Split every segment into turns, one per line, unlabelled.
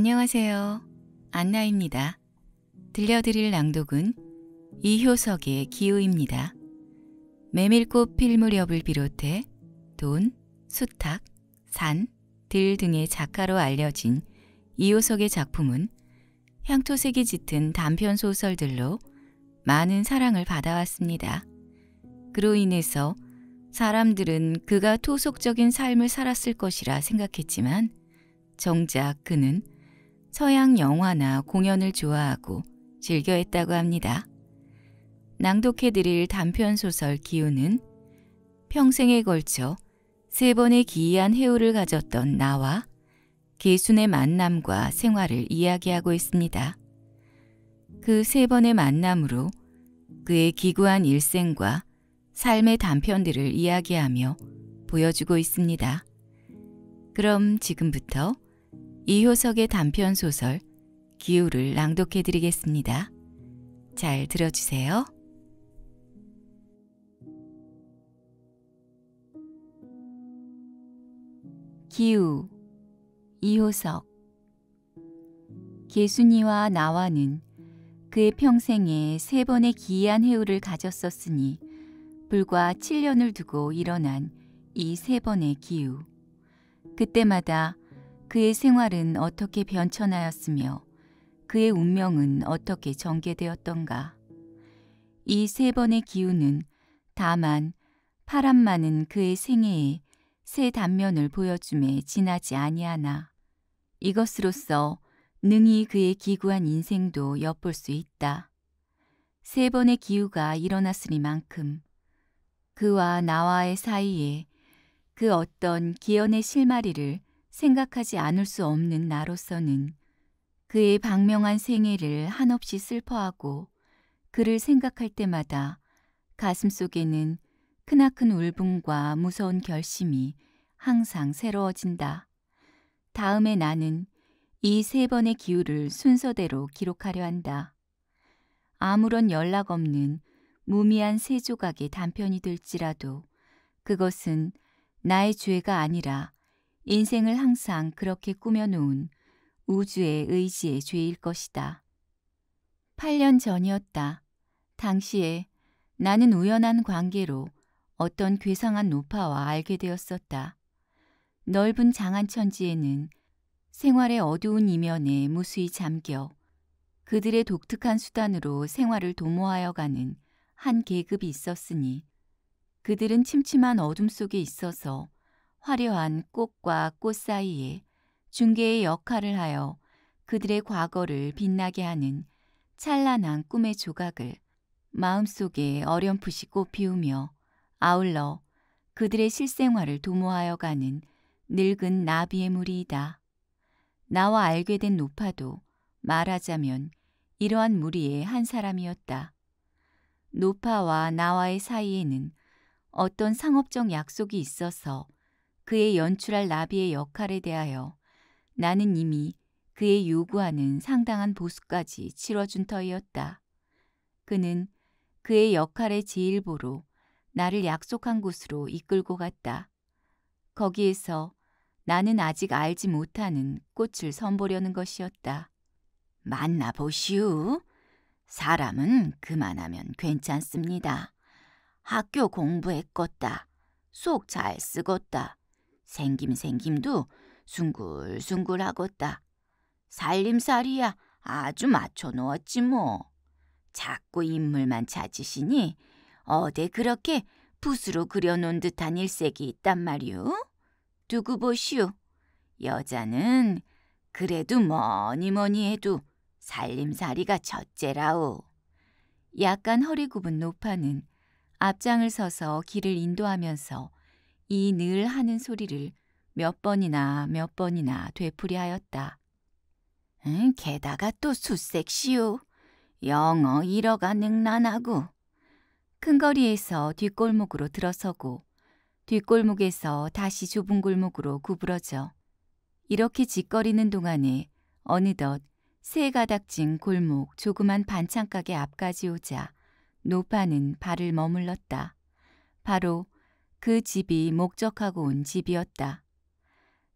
안녕하세요. 안나입니다. 들려드릴 낭독은 이효석의 기우입니다. 메밀꽃 필 무렵을 비롯해 돈, 수탉, 산, 들 등의 작가로 알려진 이효석의 작품은 향토색이 짙은 단편 소설들로 많은 사랑을 받아왔습니다. 그로 인해서 사람들은 그가 토속적인 삶을 살았을 것이라 생각했지만 정작 그는 서양 영화나 공연을 좋아하고 즐겨했다고 합니다. 낭독해드릴 단편소설 기우는 평생에 걸쳐 세 번의 기이한 해우를 가졌던 나와 개순의 만남과 생활을 이야기하고 있습니다. 그 세 번의 만남으로 그의 기구한 일생과 삶의 단편들을 이야기하며 보여주고 있습니다. 그럼 지금부터 이효석의 단편 소설 기후를 낭독해 드리겠습니다. 잘 들어주세요. 기후 이효석 예순이와 나와는 그의 평생에 세 번의 기이한 해우를 가졌었으니 불과 7년을 두고 일어난 이 세 번의 기후. 그때마다 그의 생활은 어떻게 변천하였으며 그의 운명은 어떻게 전개되었던가. 이 세 번의 기운은 다만 파란만은 그의 생애에 새 단면을 보여줌에 지나지 아니하나. 이것으로서 능히 그의 기구한 인생도 엿볼 수 있다. 세 번의 기우가 일어났으니만큼 그와 나와의 사이에 그 어떤 기연의 실마리를 생각하지 않을 수 없는 나로서는 그의 방명한 생애를 한없이 슬퍼하고 그를 생각할 때마다 가슴 속에는 크나큰 울분과 무서운 결심이 항상 새로워진다. 다음에 나는 이 세 번의 기후를 순서대로 기록하려 한다. 아무런 연락 없는 무미한 세 조각의 단편이 될지라도 그것은 나의 죄가 아니라 인생을 항상 그렇게 꾸며놓은 우주의 의지의 죄일 것이다. 8년 전이었다. 당시에 나는 우연한 관계로 어떤 괴상한 노파와 알게 되었었다. 넓은 장안천지에는 생활의 어두운 이면에 무수히 잠겨 그들의 독특한 수단으로 생활을 도모하여 가는 한 계급이 있었으니 그들은 침침한 어둠 속에 있어서 화려한 꽃과 꽃 사이에 중계의 역할을 하여 그들의 과거를 빛나게 하는 찬란한 꿈의 조각을 마음속에 어렴풋이 꽃피우며 아울러 그들의 실생활을 도모하여 가는 늙은 나비의 무리이다. 나와 알게 된 노파도 말하자면 이러한 무리의 한 사람이었다. 노파와 나와의 사이에는 어떤 상업적 약속이 있어서 그의 연출할 나비의 역할에 대하여 나는 이미 그의 요구하는 상당한 보수까지 치러준 터이었다. 그는 그의 역할의 제일보로 나를 약속한 곳으로 이끌고 갔다. 거기에서 나는 아직 알지 못하는 꽃을 선보려는 것이었다. 만나보시오. 사람은 그만하면 괜찮습니다. 학교 공부했겄다. 속 잘 쓰겄다. 생김생김도 숭글숭글하겄다. 살림살이야 아주 맞춰 놓았지 뭐. 자꾸 인물만 찾으시니 어데 그렇게 붓으로 그려놓은 듯한 일색이 있단 말이오. 두고 보시오. 여자는 그래도 뭐니 뭐니 해도 살림살이가 첫째라오. 약간 허리 굽은 노파는 앞장을 서서 길을 인도하면서 이늘 하는 소리를 몇 번이나 몇 번이나 되풀이하였다. 응, 게다가 또 수색시오. 영어 일어가 능란하고. 큰 거리에서 뒷골목으로 들어서고 뒷골목에서 다시 좁은 골목으로 구부러져 이렇게 짓거리는 동안에 어느덧 세 가닥진 골목 조그만 반찬가게 앞까지 오자 노파는 발을 머물렀다. 바로 그 집이 목적하고 온 집이었다.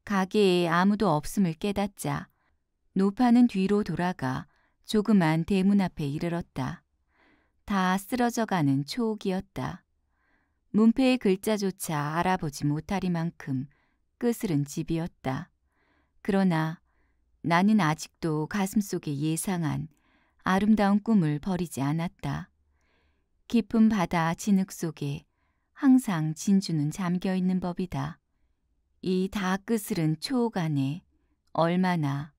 가게에 아무도 없음을 깨닫자 노파는 뒤로 돌아가 조그만 대문 앞에 이르렀다. 다 쓰러져가는 초옥이었다. 문패의 글자조차 알아보지 못하리만큼 끄스른 집이었다. 그러나 나는 아직도 가슴속에 예상한 아름다운 꿈을 버리지 않았다. 깊은 바다 진흙 속에 항상 진주는 잠겨 있는 법이다. 이 다끝을은초간에 얼마나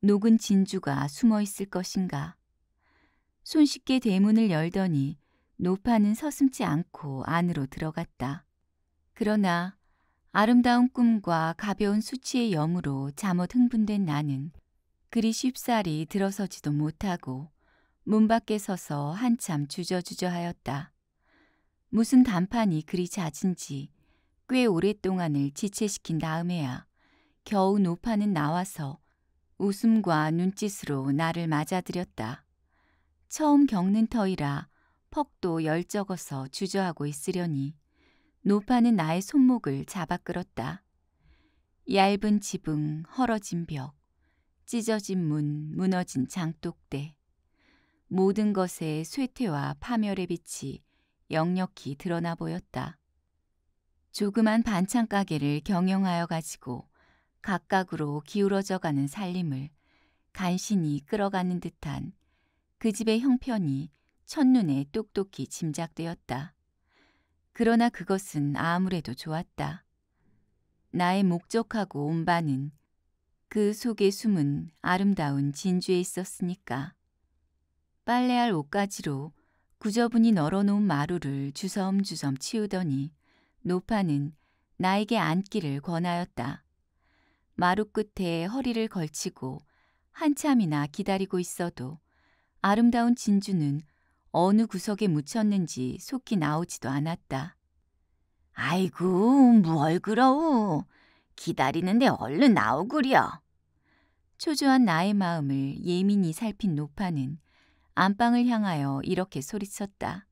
녹은 진주가 숨어 있을 것인가. 손쉽게 대문을 열더니 노파는 서슴지 않고 안으로 들어갔다. 그러나 아름다운 꿈과 가벼운 수치의 염으로 잠옷 흥분된 나는 그리 쉽사리 들어서지도 못하고 문 밖에 서서 한참 주저주저하였다. 무슨 단판이 그리 잦은지 꽤 오랫동안을 지체시킨 다음에야 겨우 노파는 나와서 웃음과 눈짓으로 나를 맞아들였다. 처음 겪는 터이라 퍽도 열적어서 주저하고 있으려니 노파는 나의 손목을 잡아 끌었다. 얇은 지붕, 헐어진 벽, 찢어진 문, 무너진 장독대. 모든 것의 쇠퇴와 파멸의 빛이 역력히 드러나 보였다. 조그만 반찬 가게를 경영하여 가지고 각각으로 기울어져 가는 살림을 간신히 끌어가는 듯한 그 집의 형편이 첫눈에 똑똑히 짐작되었다. 그러나 그것은 아무래도 좋았다. 나의 목적하고 온바는 그 속에 숨은 아름다운 진주에 있었으니까. 빨래할 옷가지로 구저분이 널어놓은 마루를 주섬주섬 치우더니 노파는 나에게 앉기를 권하였다. 마루 끝에 허리를 걸치고 한참이나 기다리고 있어도 아름다운 진주는 어느 구석에 묻혔는지 속히 나오지도 않았다. 아이고, 뭘 그러우. 기다리는데 얼른 나오구려. 초조한 나의 마음을 예민히 살핀 노파는 안방을 향하여 이렇게 소리쳤다.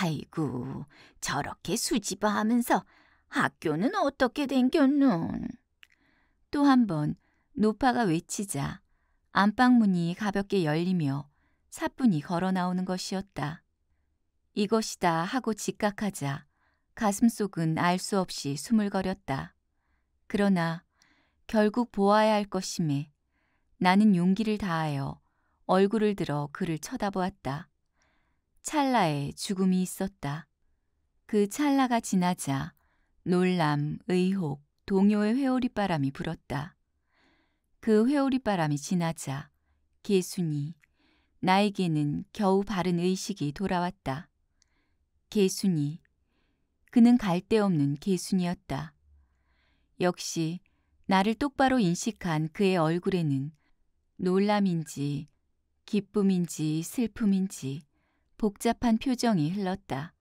아이고, 저렇게 수집어 하면서 학교는 어떻게 댕겼눈. 또한 번 노파가 외치자 안방 문이 가볍게 열리며 사뿐히 걸어 나오는 것이었다. 이것이다 하고 직각하자 가슴속은 알 수 없이 숨을거렸다. 그러나 결국 보아야 할 것임에 나는 용기를 다하여 얼굴을 들어 그를 쳐다보았다. 찰나에 죽음이 있었다. 그 찰나가 지나자 놀람, 의혹, 동요의 회오리 바람이 불었다. 그 회오리 바람이 지나자 계순이 나에게는 겨우 바른 의식이 돌아왔다. 계순이 그는 갈 데 없는 계순이었다 역시 나를 똑바로 인식한 그의 얼굴에는 놀람인지 기쁨인지 슬픔인지 복잡한 표정이 흘렀다.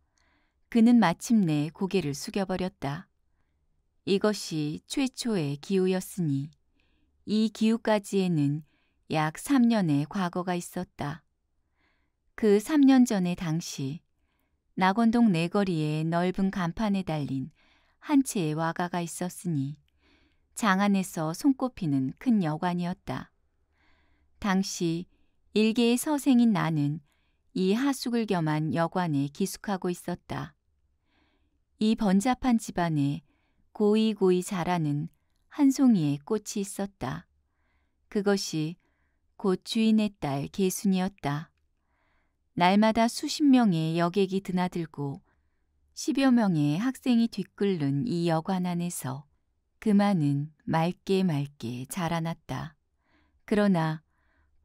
그는 마침내 고개를 숙여버렸다. 이것이 최초의 기우였으니 이 기우까지에는 약 3년의 과거가 있었다. 그 3년 전의 당시 낙원동 내거리의 넓은 간판에 달린 한 채의 와가가 있었으니 장안에서 손꼽히는 큰 여관이었다. 당시 일개의 서생인 나는 이 하숙을 겸한 여관에 기숙하고 있었다. 이 번잡한 집안에 고이고이 자라는 한 송이의 꽃이 있었다. 그것이 곧 주인의 딸계순이었다 날마다 수십 명의 여객이 드나들고 십여 명의 학생이 뒤끓는 이 여관 안에서 그만은 맑게 맑게 자라났다. 그러나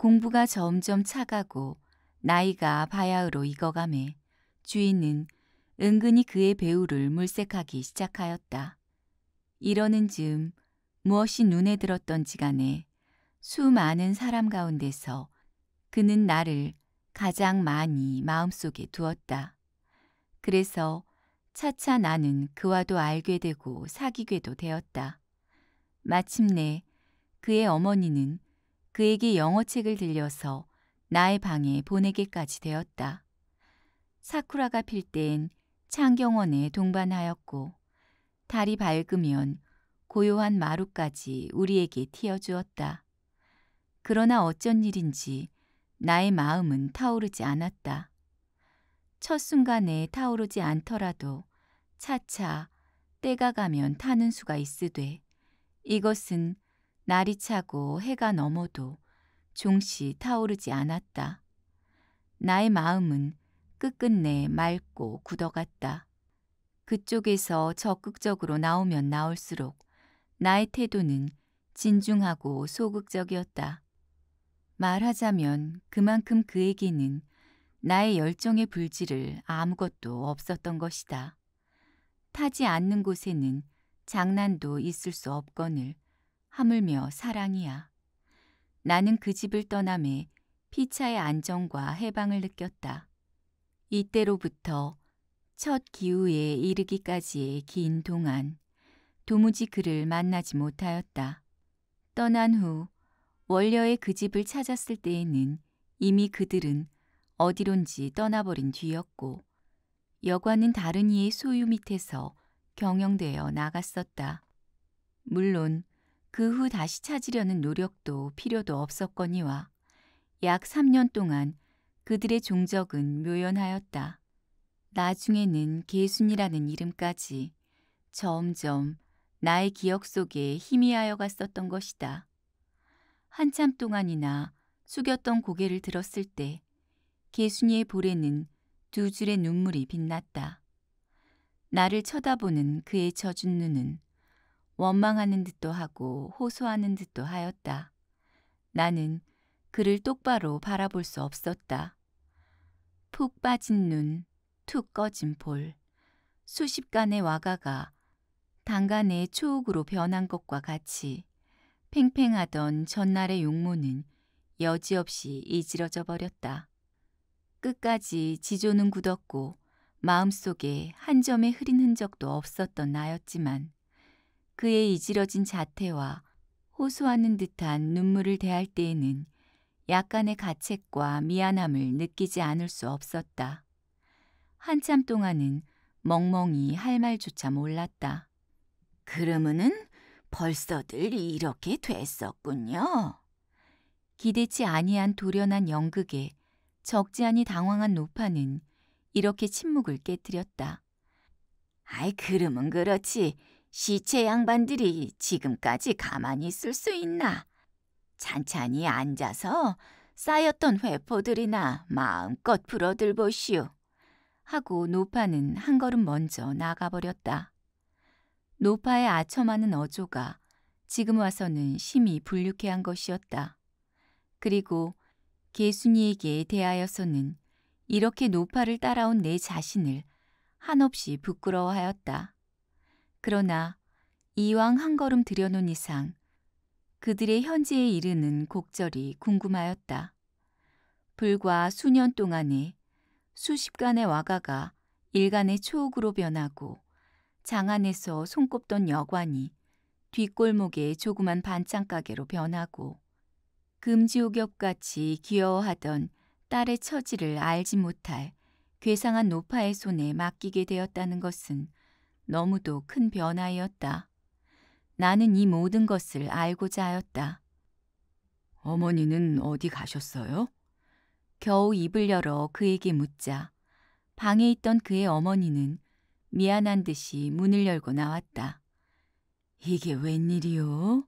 공부가 점점 차가고 나이가 바야흐로 익어감에 주인은 은근히 그의 배우를 물색하기 시작하였다. 이러는 즈음 무엇이 눈에 들었던지 간에 수많은 사람 가운데서 그는 나를 가장 많이 마음속에 두었다. 그래서 차차 나는 그와도 알게 되고 사귀게도 되었다. 마침내 그의 어머니는 그에게 영어책을 들려서 나의 방에 보내게까지 되었다. 사쿠라가 필 때엔 창경원에 동반하였고 달이 밝으면 고요한 마루까지 우리에게 튀어주었다. 그러나 어쩐 일인지 나의 마음은 타오르지 않았다. 첫 순간에 타오르지 않더라도 차차 때가 가면 타는 수가 있으되 이것은 날이 차고 해가 넘어도 종시 타오르지 않았다. 나의 마음은 끝끝내 맑고 굳어갔다. 그쪽에서 적극적으로 나오면 나올수록 나의 태도는 진중하고 소극적이었다. 말하자면 그만큼 그에게는 나의 열정의 불질을 아무것도 없었던 것이다. 타지 않는 곳에는 장난도 있을 수 없거늘 하물며 사랑이야. 나는 그 집을 떠남에 피차의 안정과 해방을 느꼈다. 이때로부터 첫 기후에 이르기까지의 긴 동안 도무지 그를 만나지 못하였다. 떠난 후 원려의 그 집을 찾았을 때에는 이미 그들은 어디론지 떠나버린 뒤였고 여관은 다른 이의 소유 밑에서 경영되어 나갔었다. 물론 그후 다시 찾으려는 노력도 필요도 없었거니와 약 3년 동안 그들의 종적은 묘연하였다. 나중에는 계순이라는 이름까지 점점 나의 기억 속에 희미하여 갔었던 것이다. 한참 동안이나 숙였던 고개를 들었을 때계순이의 볼에는 두 줄의 눈물이 빛났다. 나를 쳐다보는 그의 젖은 눈은 원망하는 듯도 하고 호소하는 듯도 하였다. 나는 그를 똑바로 바라볼 수 없었다. 푹 빠진 눈, 툭 꺼진 볼, 수십 간의 와가가 단간의 초옥으로 변한 것과 같이 팽팽하던 전날의 용모는 여지없이 이지러져 버렸다. 끝까지 지조는 굳었고 마음속에 한 점의 흐린 흔적도 없었던 나였지만 그의 이지러진 자태와 호소하는 듯한 눈물을 대할 때에는 약간의 가책과 미안함을 느끼지 않을 수 없었다. 한참 동안은 멍멍이 할 말조차 몰랐다. 그러면은 벌써들 이렇게 됐었군요. 기대치 아니한 돌연한 연극에 적지 않이 당황한 노파는 이렇게 침묵을 깨뜨렸다. 아이 그러면 그렇지 시체 양반들이 지금까지 가만히 있을 수 있나? 찬찬히 앉아서 쌓였던 회포들이나 마음껏 풀어들 보시오. 하고 노파는 한 걸음 먼저 나가버렸다. 노파의 아첨하는 어조가 지금 와서는 심히 불해한 것이었다. 그리고 개순이에게 대하여서는 이렇게 노파를 따라온 내 자신을 한없이 부끄러워하였다. 그러나 이왕 한 걸음 들여놓은 이상 그들의 현지에 이르는 곡절이 궁금하였다. 불과 수년 동안에 수십간의 와가가 일간의 초옥으로 변하고 장 안에서 손꼽던 여관이 뒷골목의 조그만 반찬가게로 변하고 금지옥엽같이 귀여워하던 딸의 처지를 알지 못할 괴상한 노파의 손에 맡기게 되었다는 것은 너무도 큰 변화였다. 나는 이 모든 것을 알고자 하였다. 어머니는 어디 가셨어요? 겨우 입을 열어 그에게 묻자 방에 있던 그의 어머니는 미안한 듯이 문을 열고 나왔다. 이게 웬일이오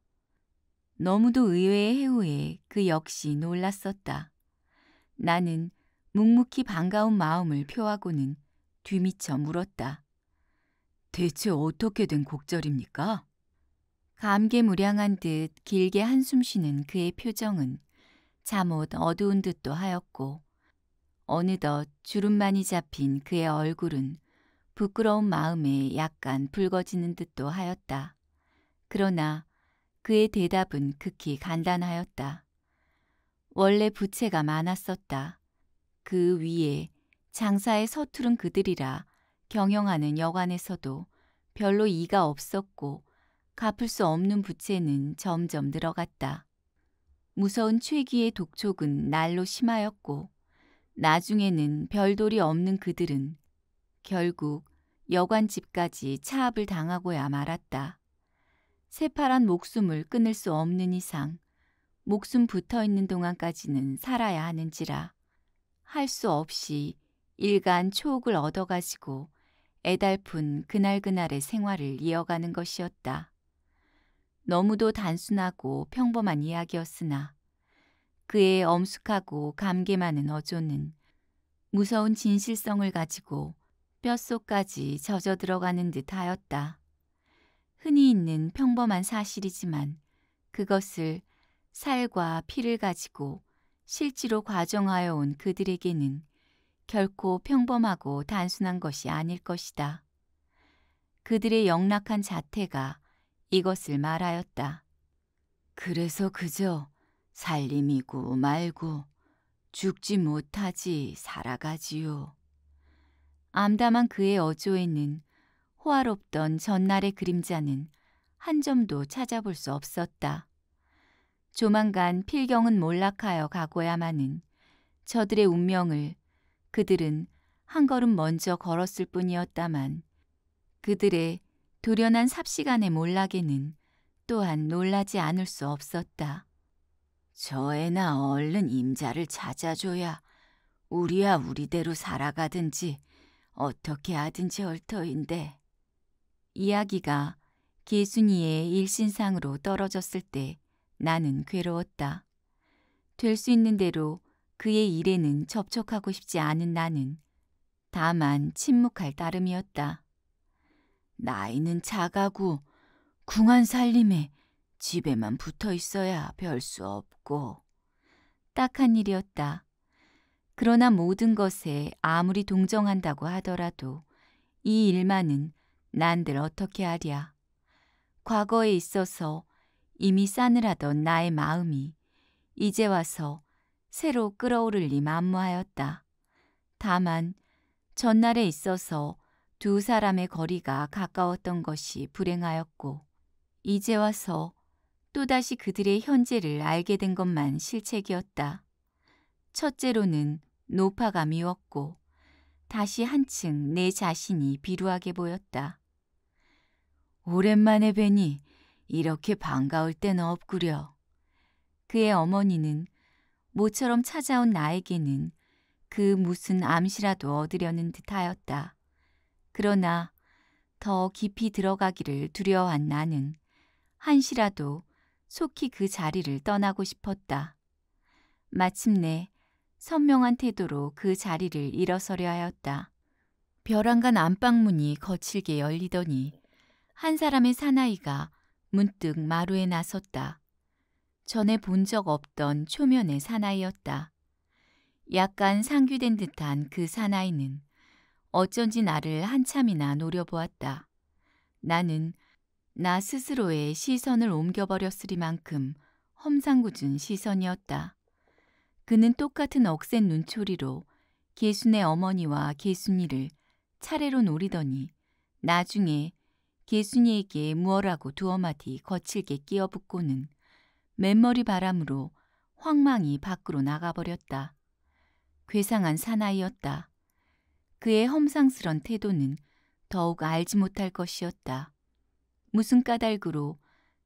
너무도 의외의 해우에 그 역시 놀랐었다. 나는 묵묵히 반가운 마음을 표하고는 뒤미쳐 물었다. 대체 어떻게 된 곡절입니까? 감개무량한 듯 길게 한숨 쉬는 그의 표정은 잠옷 어두운 듯도 하였고 어느덧 주름만이 잡힌 그의 얼굴은 부끄러운 마음에 약간 붉어지는 듯도 하였다. 그러나 그의 대답은 극히 간단하였다. 원래 부채가 많았었다. 그 위에 장사에 서투른 그들이라 경영하는 여관에서도 별로 이가 없었고 갚을 수 없는 부채는 점점 늘어갔다. 무서운 최기의 독촉은 날로 심하였고 나중에는 별돌이 없는 그들은 결국 여관집까지 차압을 당하고야 말았다. 새파란 목숨을 끊을 수 없는 이상 목숨 붙어 있는 동안까지는 살아야 하는지라 할 수 없이 일간 초옥을 얻어가지고 애달픈 그날그날의 생활을 이어가는 것이었다. 너무도 단순하고 평범한 이야기였으나 그의 엄숙하고 감개 많은 어조는 무서운 진실성을 가지고 뼛속까지 젖어 들어가는 듯 하였다. 흔히 있는 평범한 사실이지만 그것을 살과 피를 가지고 실제로 과정하여 온 그들에게는 결코 평범하고 단순한 것이 아닐 것이다. 그들의 영락한 자태가 이것을 말하였다. 그래서 그저 살림이고 말고 죽지 못하지 살아가지요. 암담한 그의 어조에는 호화롭던 전날의 그림자는 한 점도 찾아볼 수 없었다. 조만간 필경은 몰락하여 가고야만은 저들의 운명을 그들은 한 걸음 먼저 걸었을 뿐이었다만 그들의 도련한 삽시간의 몰락에는 또한 놀라지 않을 수 없었다. 저 애나 얼른 임자를 찾아줘야 우리야 우리대로 살아가든지 어떻게 하든지 얼터인데. 이야기가 계순이의 일신상으로 떨어졌을 때 나는 괴로웠다. 될 수 있는 대로 그의 일에는 접촉하고 싶지 않은 나는 다만 침묵할 따름이었다. 나이는 작아고 궁한 살림에 집에만 붙어 있어야 별 수 없고 딱한 일이었다. 그러나 모든 것에 아무리 동정한다고 하더라도 이 일만은 난들 어떻게 하랴. 과거에 있어서 이미 싸늘하던 나의 마음이 이제 와서 새로 끌어오를 리 만무하였다. 다만 전날에 있어서 두 사람의 거리가 가까웠던 것이 불행하였고 이제 와서 또다시 그들의 현재를 알게 된 것만 실책이었다. 첫째로는 노파가 미웠고 다시 한층 내 자신이 비루하게 보였다. 오랜만에 뵈니 이렇게 반가울 때는 없구려. 그의 어머니는 모처럼 찾아온 나에게는 그 무슨 암시라도 얻으려는 듯하였다. 그러나 더 깊이 들어가기를 두려워한 나는 한시라도 속히 그 자리를 떠나고 싶었다. 마침내 선명한 태도로 그 자리를 일어서려 하였다. 벼랑간 안방문이 거칠게 열리더니 한 사람의 사나이가 문득 마루에 나섰다. 전에 본 적 없던 초면의 사나이였다. 약간 상규된 듯한 그 사나이는 어쩐지 나를 한참이나 노려보았다. 나는 나 스스로의 시선을 옮겨버렸으리만큼 험상궂은 시선이었다. 그는 똑같은 억센 눈초리로 계순의 어머니와 계순이를 차례로 노리더니 나중에 계순이에게 무어라고 두 어마디 거칠게 끼어붙고는 맨머리 바람으로 황망이 밖으로 나가버렸다. 괴상한 사나이였다. 그의 험상스런 태도는 더욱 알지 못할 것이었다. 무슨 까닭으로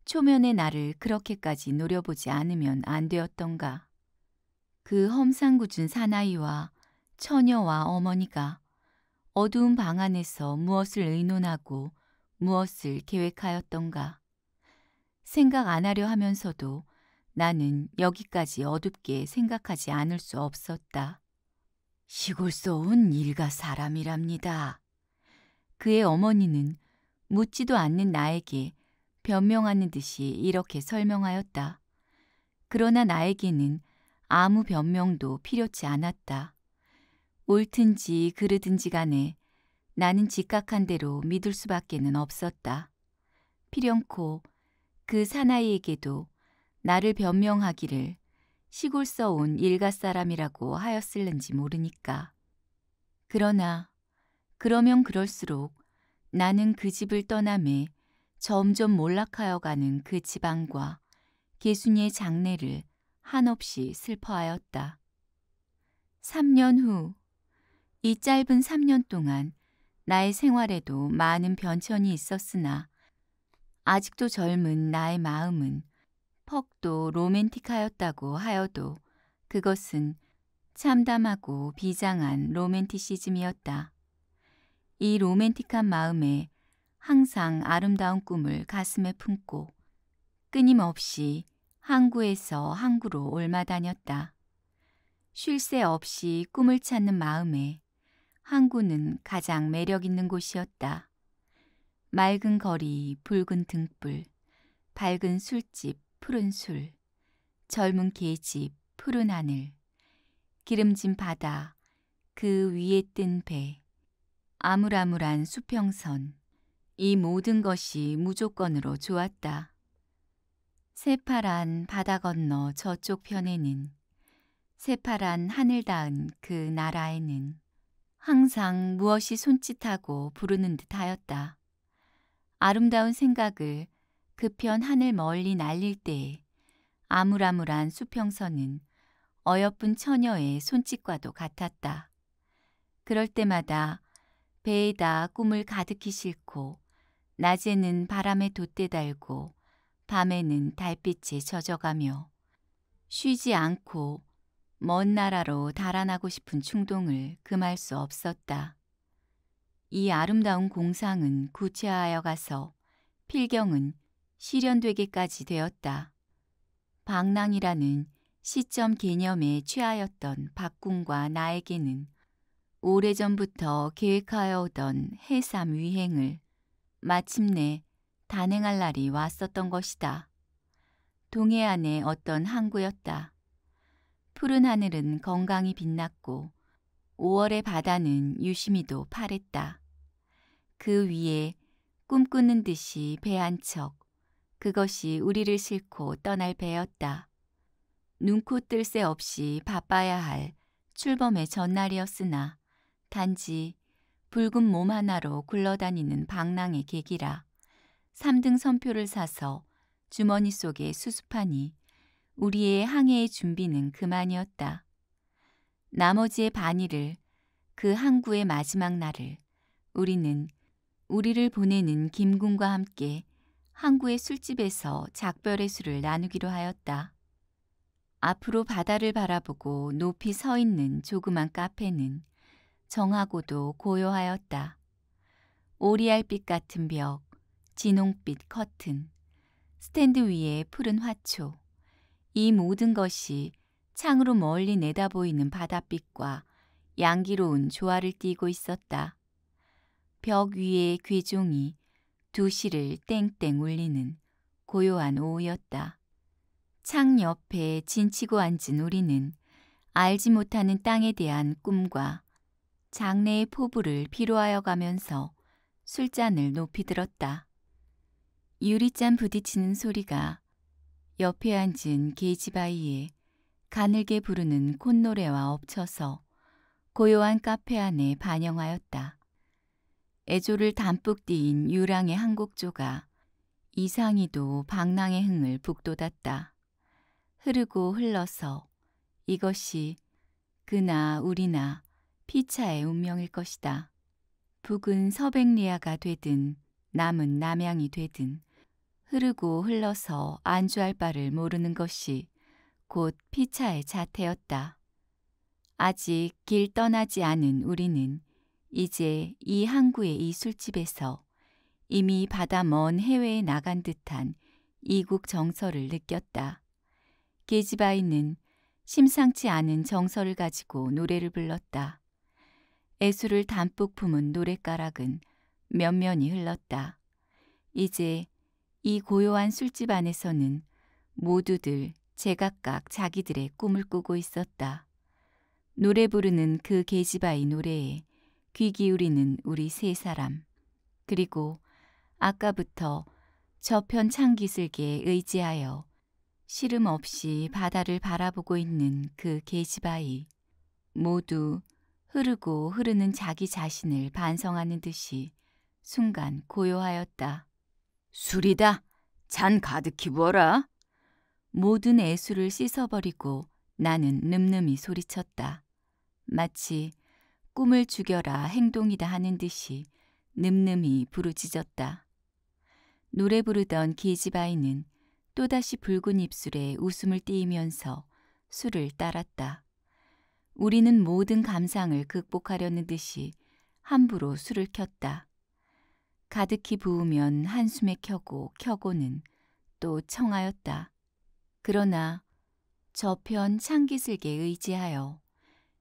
초면의 나를 그렇게까지 노려보지 않으면 안 되었던가. 그 험상궂은 사나이와 처녀와 어머니가 어두운 방 안에서 무엇을 의논하고 무엇을 계획하였던가. 생각 안 하려 하면서도 나는 여기까지 어둡게 생각하지 않을 수 없었다. 시골서온 일가 사람이랍니다. 그의 어머니는 묻지도 않는 나에게 변명하는 듯이 이렇게 설명하였다. 그러나 나에게는 아무 변명도 필요치 않았다. 옳든지 그르든지 간에 나는 직각한 대로 믿을 수밖에 없었다. 필연코 그 사나이에게도 나를 변명하기를 시골써온 일가 사람이라고 하였을는지 모르니까. 그러나 그러면 그럴수록 나는 그 집을 떠남에 점점 몰락하여 가는 그 지방과 개순이의 장례를 한없이 슬퍼하였다. 3년 후, 이 짧은 3년 동안 나의 생활에도 많은 변천이 있었으나 아직도 젊은 나의 마음은 퍽도 로맨틱하였다고 하여도 그것은 참담하고 비장한 로맨티시즘이었다. 이 로맨틱한 마음에 항상 아름다운 꿈을 가슴에 품고 끊임없이 항구에서 항구로 올마다녔다. 쉴 새 없이 꿈을 찾는 마음에 항구는 가장 매력 있는 곳이었다. 맑은 거리, 붉은 등불, 밝은 술집, 푸른 술, 젊은 계집, 푸른 하늘, 기름진 바다, 그 위에 뜬 배, 아물아물한 수평선, 이 모든 것이 무조건으로 좋았다. 새파란 바다 건너 저쪽 편에는 새파란 하늘 닿은 그 나라에는 항상 무엇이 손짓하고 부르는 듯하였다. 아름다운 생각을 그편 하늘 멀리 날릴 때에 아물아물한 수평선은 어여쁜 처녀의 손짓과도 같았다. 그럴 때마다 배에다 꿈을 가득히 싣고 낮에는 바람에 돛대 달고 밤에는 달빛에 젖어가며 쉬지 않고 먼 나라로 달아나고 싶은 충동을 금할 수 없었다. 이 아름다운 공상은 구체하여 가서 필경은 실현되기까지 되었다. 방랑이라는 시점 개념에 취하였던 박군과 나에게는 오래전부터 계획하여 오던 해삼 위행을 마침내 단행할 날이 왔었던 것이다. 동해안의 어떤 항구였다. 푸른 하늘은 건강히 빛났고 5월의 바다는 유심히도 파랬다. 그 위에 꿈꾸는 듯이 배 한 척, 그것이 우리를 싣고 떠날 배였다. 눈코 뜰 새 없이 바빠야 할 출범의 전날이었으나 단지 붉은 몸 하나로 굴러다니는 방랑의 계기라 3등 선표를 사서 주머니 속에 수습하니 우리의 항해의 준비는 그만이었다. 나머지의 반일을 그 항구의 마지막 날을 우리는 우리를 보내는 김군과 함께 항구의 술집에서 작별의 술을 나누기로 하였다. 앞으로 바다를 바라보고 높이 서 있는 조그만 카페는 정하고도 고요하였다. 오리알빛 같은 벽, 진홍빛 커튼, 스탠드 위에 푸른 화초. 이 모든 것이 창으로 멀리 내다보이는 바닷빛과 양기로운 조화를 띠고 있었다. 벽위의 귀종이 두 시를 땡땡 울리는 고요한 오후였다. 창 옆에 진치고 앉은 우리는 알지 못하는 땅에 대한 꿈과 장래의 포부를 피로하여 가면서 술잔을 높이 들었다. 유리잔 부딪히는 소리가 옆에 앉은 게이지바이에 가늘게 부르는 콧노래와 엎쳐서 고요한 카페 안에 반영하였다. 애조를 담뿍 띠인 유랑의 한곡조가 이상이도 방랑의 흥을 북돋았다. 흐르고 흘러서 이것이 그나 우리나 피차의 운명일 것이다. 북은 서백리아가 되든 남은 남양이 되든 흐르고 흘러서 안주할 바를 모르는 것이 곧 피차의 자태였다. 아직 길 떠나지 않은 우리는 이제 이 항구의 이 술집에서 이미 바다 먼 해외에 나간 듯한 이국 정서를 느꼈다. 게지바이는 심상치 않은 정서를 가지고 노래를 불렀다. 애수를 담뿍 품은 노랫가락은 면면이 흘렀다. 이제 이 고요한 술집 안에서는 모두들 제각각 자기들의 꿈을 꾸고 있었다. 노래 부르는 그 계집아이 노래에 귀 기울이는 우리 세 사람. 그리고 아까부터 저편 창기슬기에 의지하여 시름 없이 바다를 바라보고 있는 그 계집아이. 모두 흐르고 흐르는 자기 자신을 반성하는 듯이 순간 고요하였다. 술이다. 잔 가득히 부어라. 모든 애수를 씻어버리고 나는 늠름이 소리쳤다. 마치 꿈을 죽여라 행동이다 하는 듯이 늠름이 부르짖었다. 노래 부르던 기지바이는 또다시 붉은 입술에 웃음을 띠이면서 술을 따랐다. 우리는 모든 감상을 극복하려는 듯이 함부로 술을 켰다. 가득히 부으면 한숨에 켜고 켜고는 또 청하였다. 그러나 저편 창기슬게 의지하여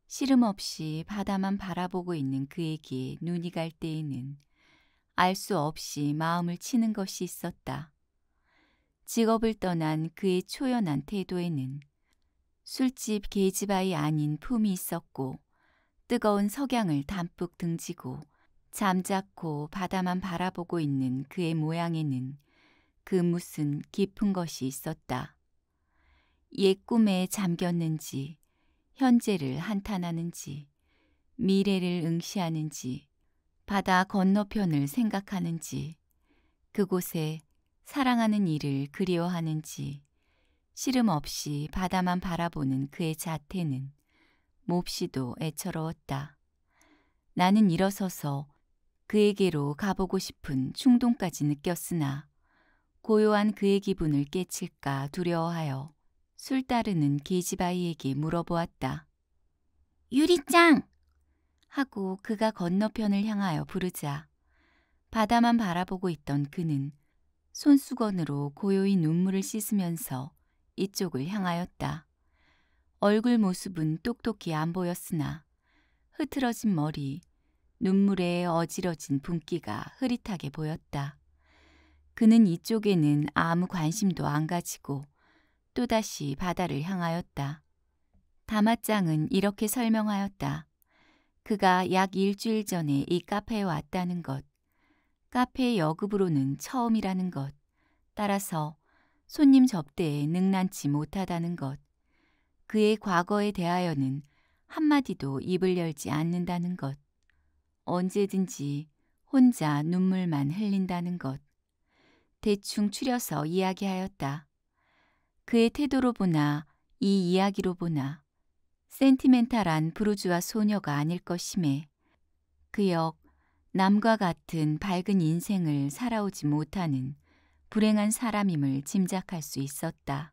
시름 없이 바다만 바라보고 있는 그에게 눈이 갈 때에는 알 수 없이 마음을 치는 것이 있었다. 직업을 떠난 그의 초연한 태도에는 술집 계집아이 아닌 품이 있었고 뜨거운 석양을 담뿍 등지고 잠자코 바다만 바라보고 있는 그의 모양에는 그 무슨 깊은 것이 있었다. 옛 꿈에 잠겼는지, 현재를 한탄하는지, 미래를 응시하는지, 바다 건너편을 생각하는지, 그곳에 사랑하는 이를 그리워하는지, 시름 없이 바다만 바라보는 그의 자태는 몹시도 애처로웠다. 나는 일어서서 그에게로 가보고 싶은 충동까지 느꼈으나 고요한 그의 기분을 깨칠까 두려워하여 술 따르는 계집아이에게 물어보았다. 유리짱! 하고 그가 건너편을 향하여 부르자 바다만 바라보고 있던 그는 손수건으로 고요히 눈물을 씻으면서 이쪽을 향하였다. 얼굴 모습은 똑똑히 안 보였으나 흐트러진 머리, 눈물에 어지러진 분기가 흐릿하게 보였다. 그는 이쪽에는 아무 관심도 안 가지고 또다시 바다를 향하였다. 다마짱은 이렇게 설명하였다. 그가 약 일주일 전에 이 카페에 왔다는 것, 카페의 여급으로는 처음이라는 것, 따라서 손님 접대에 능난치 못하다는 것, 그의 과거에 대하여는 한마디도 입을 열지 않는다는 것, 언제든지 혼자 눈물만 흘린다는 것, 대충 추려서 이야기하였다. 그의 태도로 보나 이 이야기로 보나 센티멘탈한 브루즈와 소녀가 아닐 것임에 그 역 남과 같은 밝은 인생을 살아오지 못하는 불행한 사람임을 짐작할 수 있었다.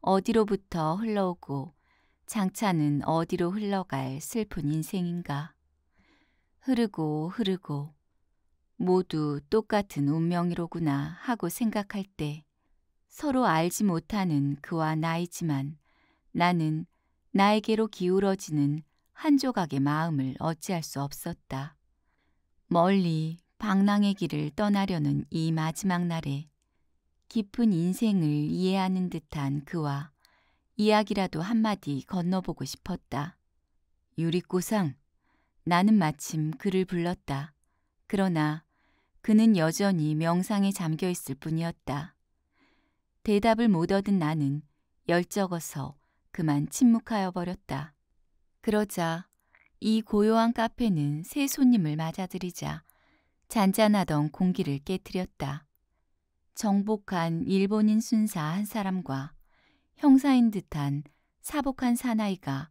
어디로부터 흘러오고 장차는 어디로 흘러갈 슬픈 인생인가. 흐르고 흐르고 모두 똑같은 운명이로구나 하고 생각할 때 서로 알지 못하는 그와 나이지만 나는 나에게로 기울어지는 한 조각의 마음을 어찌할 수 없었다. 멀리 방랑의 길을 떠나려는 이 마지막 날에 깊은 인생을 이해하는 듯한 그와 이야기라도 한마디 건너보고 싶었다. 유리꼬상, 나는 마침 그를 불렀다. 그러나 그는 여전히 명상에 잠겨 있을 뿐이었다. 대답을 못 얻은 나는 열적어서 그만 침묵하여 버렸다. 그러자 이 고요한 카페는 새 손님을 맞아들이자 잔잔하던 공기를 깨뜨렸다. 정복한 일본인 순사 한 사람과 형사인 듯한 사복한 사나이가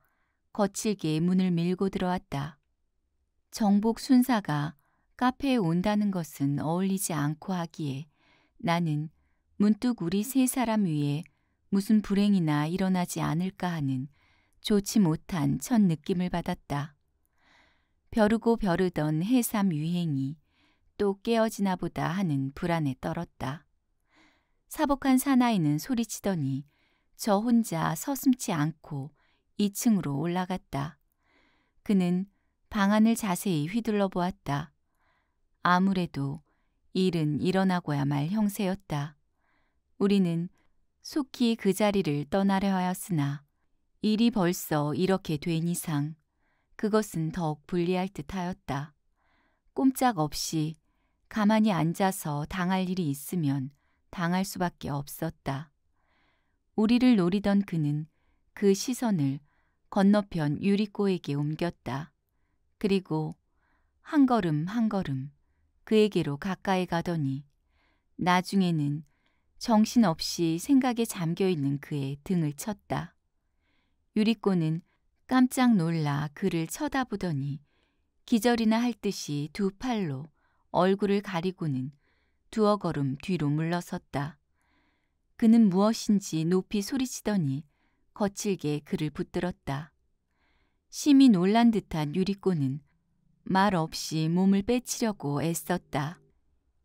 거칠게 문을 밀고 들어왔다. 정복 순사가 카페에 온다는 것은 어울리지 않고 하기에 나는 문득 우리 세 사람 위에 무슨 불행이나 일어나지 않을까 하는 좋지 못한 첫 느낌을 받았다. 벼르고 벼르던 해삼 유행이 또 깨어지나 보다 하는 불안에 떨었다. 사복한 사나이는 소리치더니 저 혼자 서슴치 않고 2층으로 올라갔다. 그는 방안을 자세히 휘둘러 보았다. 아무래도 일은 일어나고야 말 형세였다. 우리는 속히 그 자리를 떠나려 하였으나 일이 벌써 이렇게 된 이상 그것은 더욱 불리할 듯하였다. 꼼짝없이 가만히 앉아서 당할 일이 있으면 당할 수밖에 없었다. 우리를 노리던 그는 그 시선을 건너편 유리꼬에게 옮겼다. 그리고 한 걸음 한 걸음 그에게로 가까이 가더니 나중에는 정신없이 생각에 잠겨 있는 그의 등을 쳤다. 유리꼬는 깜짝 놀라 그를 쳐다보더니 기절이나 할 듯이 두 팔로 얼굴을 가리고는 두어 걸음 뒤로 물러섰다. 그는 무엇인지 높이 소리치더니 거칠게 그를 붙들었다. 심히 놀란 듯한 유리꼬는 말 없이 몸을 빼치려고 애썼다.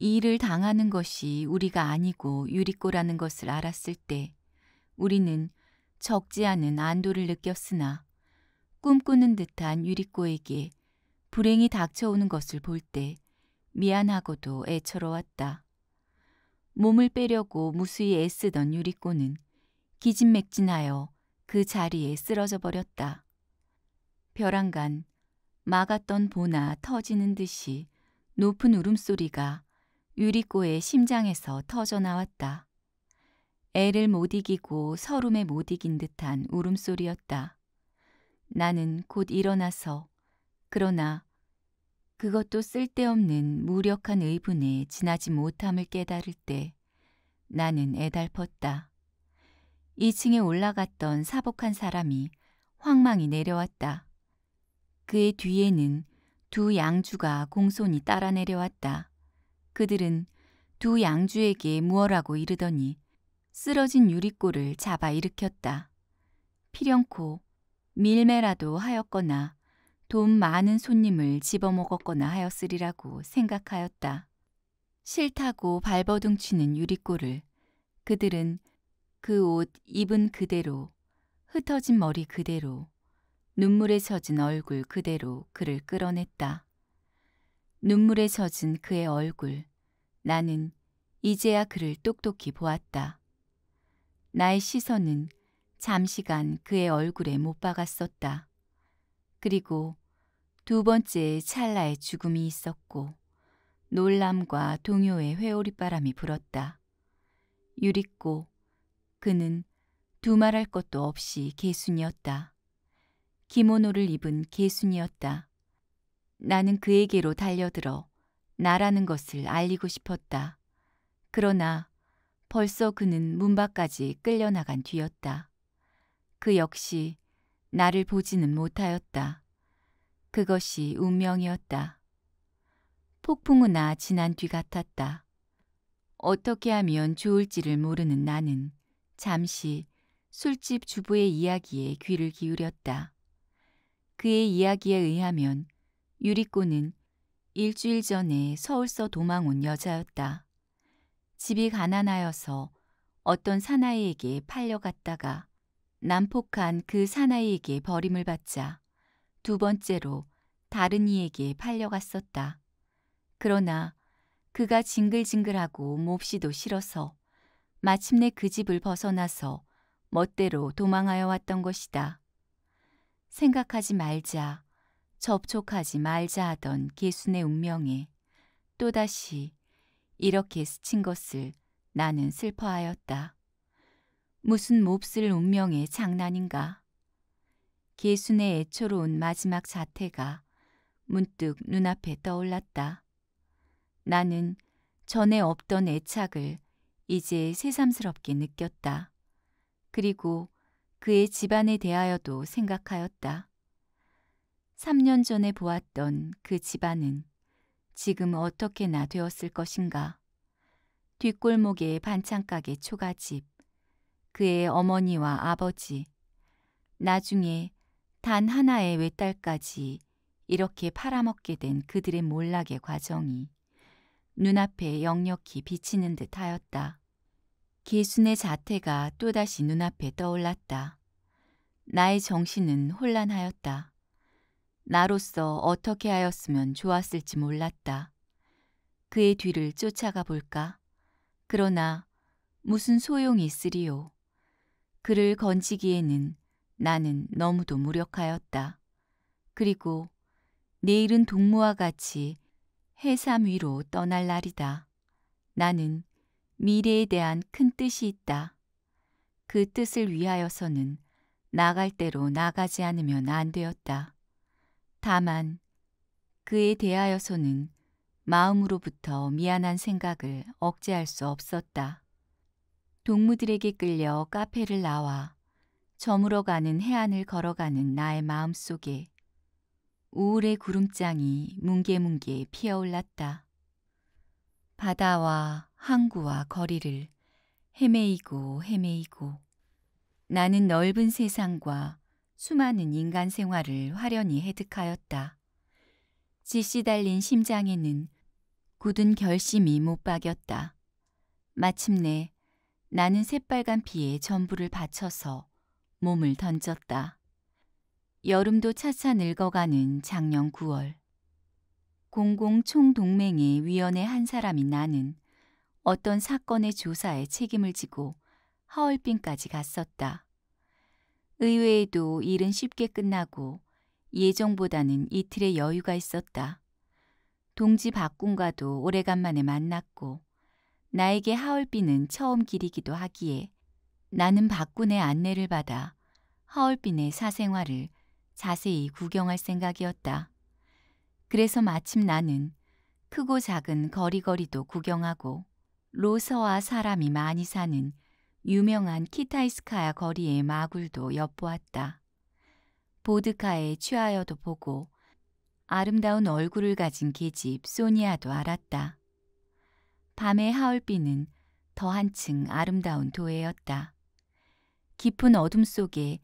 이 일을 당하는 것이 우리가 아니고 유리꼬라는 것을 알았을 때 우리는 적지 않은 안도를 느꼈으나 꿈꾸는 듯한 유리꼬에게 불행이 닥쳐오는 것을 볼 때 미안하고도 애처로웠다. 몸을 빼려고 무수히 애쓰던 유리꼬는 기진맥진하여 그 자리에 쓰러져 버렸다. 벼랑간 막았던 보나 터지는 듯이 높은 울음소리가 유리꼬의 심장에서 터져 나왔다. 애를 못 이기고 서름에 못 이긴 듯한 울음소리였다. 나는 곧 일어나서 그러나 그것도 쓸데없는 무력한 의분에 지나지 못함을 깨달을 때 나는 애달펐다. 2층에 올라갔던 사복한 사람이 황망히 내려왔다. 그의 뒤에는 두 양주가 공손히 따라 내려왔다. 그들은 두 양주에게 무어라고 이르더니 쓰러진 유리골을 잡아 일으켰다. 피령코 밀매라도 하였거나 돈 많은 손님을 집어먹었거나 하였으리라고 생각하였다. 싫다고 발버둥치는 유리골을 그들은 그 옷 입은 그대로 흩어진 머리 그대로 눈물에 젖은 얼굴 그대로 그를 끌어냈다. 눈물에 젖은 그의 얼굴. 나는 이제야 그를 똑똑히 보았다. 나의 시선은 잠시간 그의 얼굴에 못 박았었다. 그리고 두 번째 찰나의 죽음이 있었고 놀람과 동요의 회오리바람이 불었다. 유리고 그는 두 말할 것도 없이 개순이었다. 기모노를 입은 개순이었다. 나는 그에게로 달려들어 나라는 것을 알리고 싶었다. 그러나 벌써 그는 문 밖까지 끌려나간 뒤였다. 그 역시 나를 보지는 못하였다. 그것이 운명이었다. 폭풍우나 지난 뒤 같았다. 어떻게 하면 좋을지를 모르는 나는 잠시 술집 주부의 이야기에 귀를 기울였다. 그의 이야기에 의하면 유리꾼은 일주일 전에 서울서 도망 온 여자였다. 집이 가난하여서 어떤 사나이에게 팔려갔다가 난폭한 그 사나이에게 버림을 받자 두 번째로 다른 이에게 팔려갔었다. 그러나 그가 징글징글하고 몹시도 싫어서 마침내 그 집을 벗어나서 멋대로 도망하여 왔던 것이다. 생각하지 말자. 접촉하지 말자 하던 개순의 운명에 또다시 이렇게 스친 것을 나는 슬퍼하였다. 무슨 몹쓸 운명의 장난인가. 개순의 애초로운 마지막 자태가 문득 눈앞에 떠올랐다. 나는 전에 없던 애착을 이제 새삼스럽게 느꼈다. 그리고 그의 집안에 대하여도 생각하였다. 3년 전에 보았던 그 집안은 지금 어떻게나 되었을 것인가. 뒷골목의 반찬가게 초가집, 그의 어머니와 아버지, 나중에 단 하나의 외딸까지 이렇게 팔아먹게 된 그들의 몰락의 과정이 눈앞에 역력히 비치는 듯 하였다. 기순의 자태가 또다시 눈앞에 떠올랐다. 나의 정신은 혼란하였다. 나로서 어떻게 하였으면 좋았을지 몰랐다. 그의 뒤를 쫓아가 볼까? 그러나 무슨 소용이 있으리요. 그를 건지기에는 나는 너무도 무력하였다. 그리고 내일은 동무와 같이 해삼 위로 떠날 날이다. 나는 미래에 대한 큰 뜻이 있다. 그 뜻을 위하여서는 나갈 대로 나가지 않으면 안 되었다. 다만 그에 대하여서는 마음으로부터 미안한 생각을 억제할 수 없었다. 동무들에게 끌려 카페를 나와 저물어가는 해안을 걸어가는 나의 마음속에 우울의 구름장이 뭉게뭉게 피어올랐다. 바다와 항구와 거리를 헤매이고 헤매이고 나는 넓은 세상과 수많은 인간 생활을 화련히 해득하였다. 지시 달린 심장에는 굳은 결심이 못 박였다. 마침내 나는 새빨간 피에 전부를 바쳐서 몸을 던졌다. 여름도 차차 늙어가는 작년 9월. 공공총동맹의 위원회 한 사람인 나는 어떤 사건의 조사에 책임을 지고 하얼빈까지 갔었다. 의외에도 일은 쉽게 끝나고 예정보다는 이틀의 여유가 있었다. 동지 박군과도 오래간만에 만났고 나에게 하얼빈은 처음 길이기도 하기에 나는 박군의 안내를 받아 하얼빈의 사생활을 자세히 구경할 생각이었다. 그래서 마침 나는 크고 작은 거리거리도 구경하고 로서와 사람이 많이 사는 유명한 키타이스카야 거리의 마굴도 엿보았다. 보드카에 취하여도 보고 아름다운 얼굴을 가진 계집 소니아도 알았다. 밤의 하얼비는 더 한층 아름다운 도예였다 깊은 어둠 속에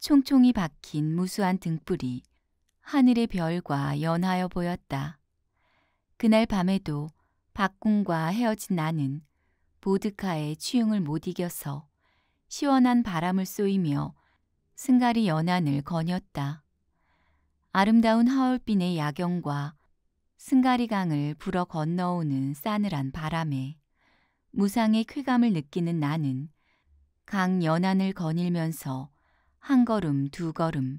총총히 박힌 무수한 등불이 하늘의 별과 연하여 보였다. 그날 밤에도 박군과 헤어진 나는 보드카에 취흥을 못 이겨서 시원한 바람을 쏘이며 승가리 연안을 거녔다. 아름다운 하얼빈의 야경과 승가리강을 불어 건너오는 싸늘한 바람에 무상의 쾌감을 느끼는 나는 강 연안을 거닐면서 한 걸음 두 걸음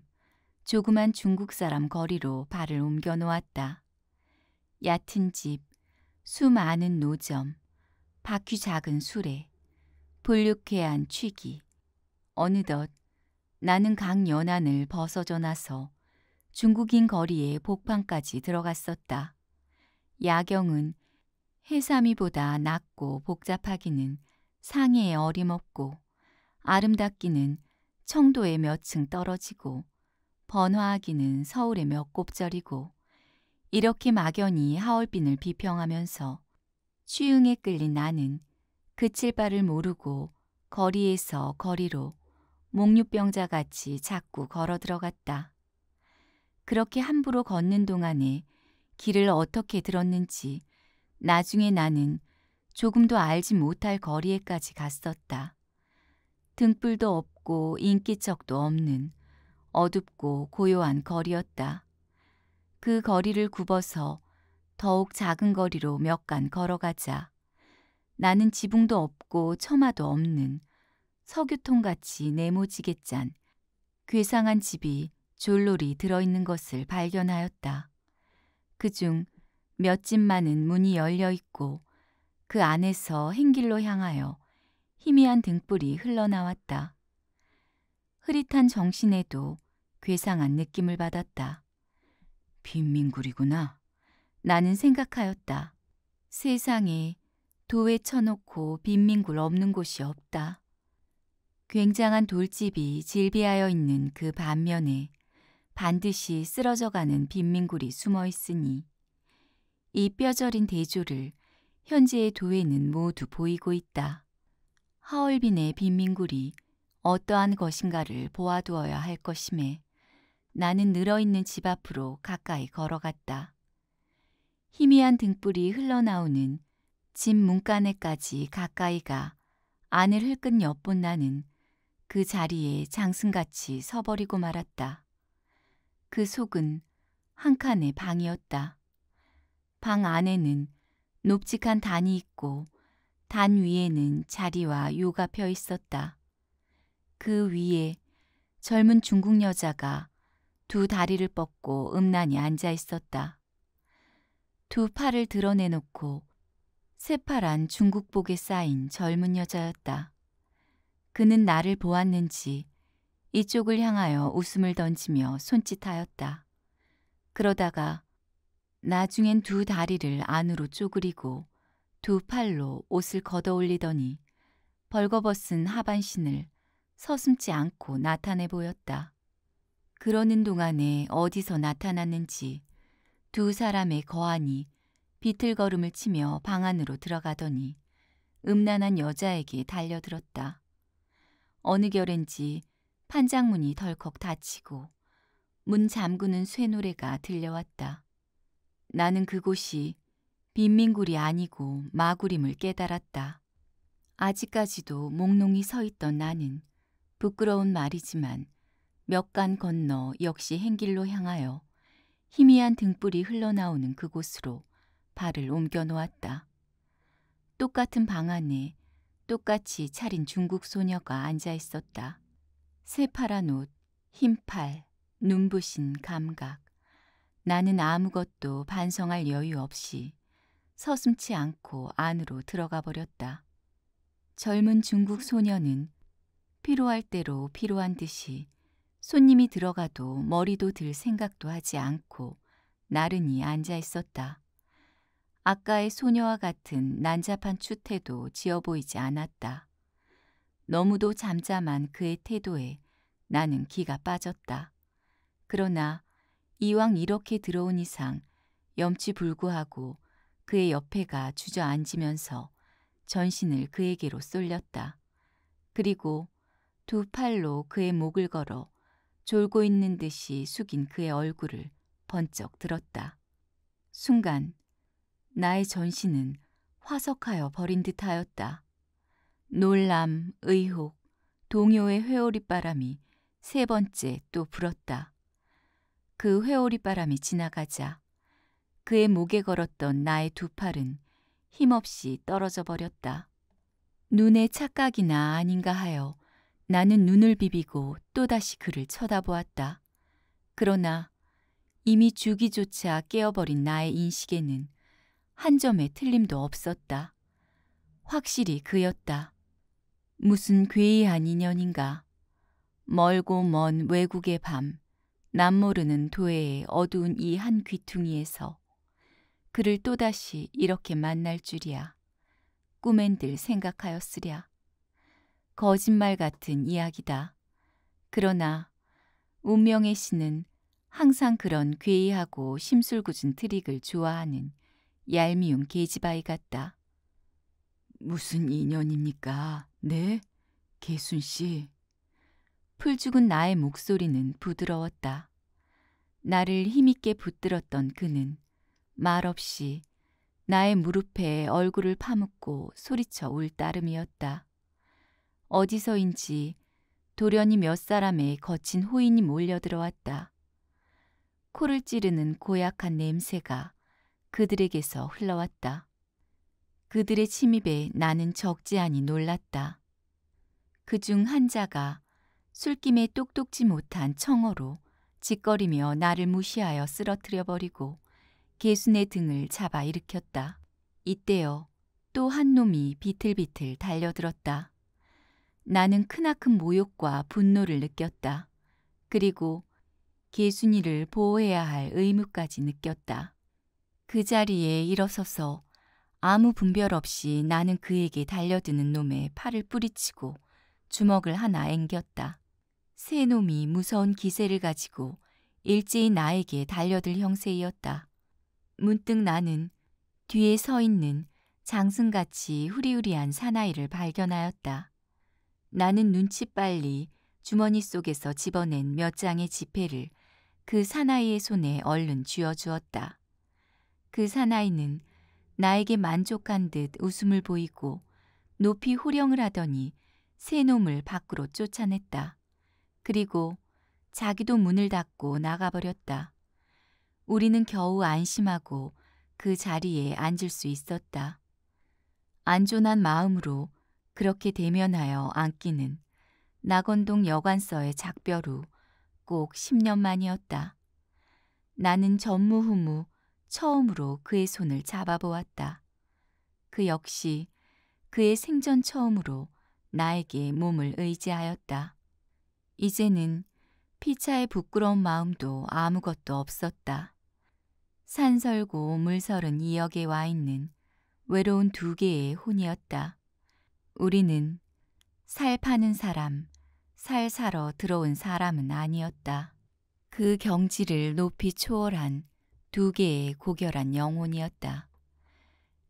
조그만 중국 사람 거리로 발을 옮겨 놓았다. 얕은 집, 수많은 노점, 바퀴 작은 수레, 불육해한 취기. 어느덧 나는 강 연안을 벗어져 나서 중국인 거리의 복판까지 들어갔었다. 야경은 해삼이보다 낮고 복잡하기는 상해에 어림없고 아름답기는 청도에 몇 층 떨어지고 번화하기는 서울에 몇 곱절이고 이렇게 막연히 하얼빈을 비평하면서 취흥에 끌린 나는 그칠 바를 모르고 거리에서 거리로 목류병자 같이 자꾸 걸어 들어갔다. 그렇게 함부로 걷는 동안에 길을 어떻게 들었는지 나중에 나는 조금도 알지 못할 거리에까지 갔었다. 등불도 없고 인기척도 없는 어둡고 고요한 거리였다. 그 거리를 굽어서 더욱 작은 거리로 몇 간 걸어가자. 나는 지붕도 없고 처마도 없는 석유통같이 네모지게 짠 괴상한 집이 졸로리 들어있는 것을 발견하였다. 그 중 몇 집만은 문이 열려 있고 그 안에서 행길로 향하여 희미한 등불이 흘러나왔다. 흐릿한 정신에도 괴상한 느낌을 받았다. 빈민굴이구나. 나는 생각하였다. 세상에 도에 쳐놓고 빈민굴 없는 곳이 없다. 굉장한 돌집이 질비하여 있는 그 반면에 반드시 쓰러져가는 빈민굴이 숨어 있으니 이 뼈저린 대조를 현재의 도에는 모두 보이고 있다. 하얼빈의 빈민굴이 어떠한 것인가를 보아두어야 할 것임에 나는 늘어있는 집 앞으로 가까이 걸어갔다. 희미한 등불이 흘러나오는 집 문간에까지 가까이 가 안을 흘끈 엿본 나는 그 자리에 장승같이 서버리고 말았다. 그 속은 한 칸의 방이었다. 방 안에는 높직한 단이 있고 단 위에는 자리와 요가 펴 있었다. 그 위에 젊은 중국 여자가 두 다리를 뻗고 음란히 앉아 있었다. 두 팔을 드러내놓고 새파란 중국복에 쌓인 젊은 여자였다. 그는 나를 보았는지 이쪽을 향하여 웃음을 던지며 손짓하였다. 그러다가 나중엔 두 다리를 안으로 쪼그리고 두 팔로 옷을 걷어올리더니 벌거벗은 하반신을 서슴지 않고 나타내 보였다. 그러는 동안에 어디서 나타났는지 두 사람의 거한이 비틀걸음을 치며 방 안으로 들어가더니 음란한 여자에게 달려들었다. 어느 결엔지 판장문이 덜컥 닫히고 문 잠그는 쇠노래가 들려왔다. 나는 그곳이 빈민굴이 아니고 마구림을 깨달았다. 아직까지도 몽롱히 서 있던 나는 부끄러운 말이지만 몇 간 건너 역시 행길로 향하여 희미한 등불이 흘러나오는 그곳으로 발을 옮겨 놓았다. 똑같은 방 안에 똑같이 차린 중국 소녀가 앉아 있었다. 새파란 옷, 흰 팔, 눈부신 감각. 나는 아무것도 반성할 여유 없이 서슴치 않고 안으로 들어가 버렸다. 젊은 중국 소녀는 필요할 대로 필요한 듯이 손님이 들어가도 머리도 들 생각도 하지 않고 나른히 앉아 있었다. 아까의 소녀와 같은 난잡한 추태도 지어 보이지 않았다. 너무도 잠잠한 그의 태도에 나는 기가 빠졌다. 그러나 이왕 이렇게 들어온 이상 염치불구하고 그의 옆에가 주저앉으면서 전신을 그에게로 쏠렸다. 그리고 두 팔로 그의 목을 걸어 졸고 있는 듯이 숙인 그의 얼굴을 번쩍 들었다. 순간 나의 전신은 화석하여 버린 듯하였다. 놀람, 의혹, 동요의 회오리 바람이 세 번째 또 불었다. 그 회오리 바람이 지나가자 그의 목에 걸었던 나의 두 팔은 힘없이 떨어져 버렸다. 눈의 착각이나 아닌가 하여 나는 눈을 비비고 또다시 그를 쳐다보았다. 그러나 이미 주기조차 깨어버린 나의 인식에는 한 점의 틀림도 없었다. 확실히 그였다. 무슨 괴이한 인연인가. 멀고 먼 외국의 밤, 남모르는 도해의 어두운 이 한 귀퉁이에서 그를 또다시 이렇게 만날 줄이야. 꿈엔들 생각하였으랴. 거짓말 같은 이야기다. 그러나 운명의 신은 항상 그런 괴이하고 심술궂은 트릭을 좋아하는 얄미운 계집아이 같다. 무슨 인연입니까? 네? 계순 씨. 풀 죽은 나의 목소리는 부드러웠다. 나를 힘있게 붙들었던 그는 말없이 나의 무릎에 얼굴을 파묻고 소리쳐 울 따름이었다. 어디서인지 도련이몇 사람의 거친 호인이 몰려 들어왔다. 코를 찌르는 고약한 냄새가 그들에게서 흘러왔다. 그들의 침입에 나는 적지 않이 놀랐다. 그 중한 자가 술김에 똑똑지 못한 청어로 짓거리며 나를 무시하여 쓰러뜨려 버리고 개순의 등을 잡아 일으켰다. 이때여 또 한 놈이 비틀비틀 달려들었다. 나는 크나큰 모욕과 분노를 느꼈다. 그리고 계순이를 보호해야 할 의무까지 느꼈다. 그 자리에 일어서서 아무 분별 없이 나는 그에게 달려드는 놈의 팔을 뿌리치고 주먹을 하나 앵겼다. 새 놈이 무서운 기세를 가지고 일제히 나에게 달려들 형세이었다. 문득 나는 뒤에 서 있는 장승같이 후리후리한 사나이를 발견하였다. 나는 눈치 빨리 주머니 속에서 집어낸 몇 장의 지폐를 그 사나이의 손에 얼른 쥐어주었다. 그 사나이는 나에게 만족한 듯 웃음을 보이고 높이 호령을 하더니 새 놈을 밖으로 쫓아냈다. 그리고 자기도 문을 닫고 나가버렸다. 우리는 겨우 안심하고 그 자리에 앉을 수 있었다. 안전한 마음으로 그렇게 대면하여 안기는 낙원동 여관서의 작별 후 꼭 10년 만이었다. 나는 전무후무 처음으로 그의 손을 잡아보았다. 그 역시 그의 생전 처음으로 나에게 몸을 의지하였다. 이제는 피차의 부끄러운 마음도 아무것도 없었다. 산설고 물설은 이역에 와 있는 외로운 두 개의 혼이었다. 우리는 살 파는 사람, 살 사러 들어온 사람은 아니었다. 그 경지를 높이 초월한 두 개의 고결한 영혼이었다.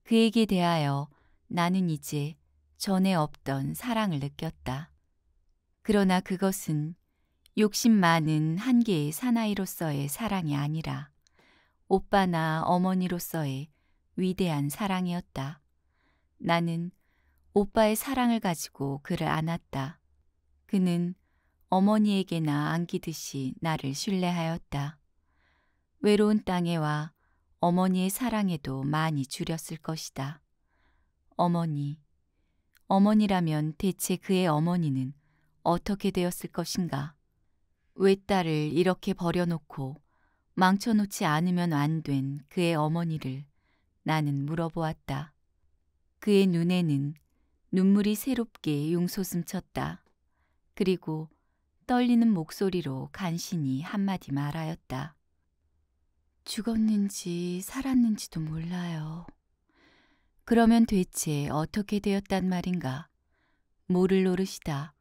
그에게 대하여 나는 이제 전에 없던 사랑을 느꼈다. 그러나 그것은 욕심 많은 한 개의 사나이로서의 사랑이 아니라 오빠나 어머니로서의 위대한 사랑이었다. 나는 오빠의 사랑을 가지고 그를 안았다. 그는 어머니에게나 안기듯이 나를 신뢰하였다. 외로운 땅에 와 어머니의 사랑에도 많이 줄였을 것이다. 어머니, 어머니라면 대체 그의 어머니는 어떻게 되었을 것인가? 왜 딸을 이렇게 버려놓고 망쳐놓지 않으면 안 된 그의 어머니를 나는 물어보았다. 그의 눈에는 눈물이 새롭게 용솟음쳤다. 그리고 떨리는 목소리로 간신히 한마디 말하였다. 죽었는지 살았는지도 몰라요. 그러면 대체 어떻게 되었단 말인가? 모를 노릇이다.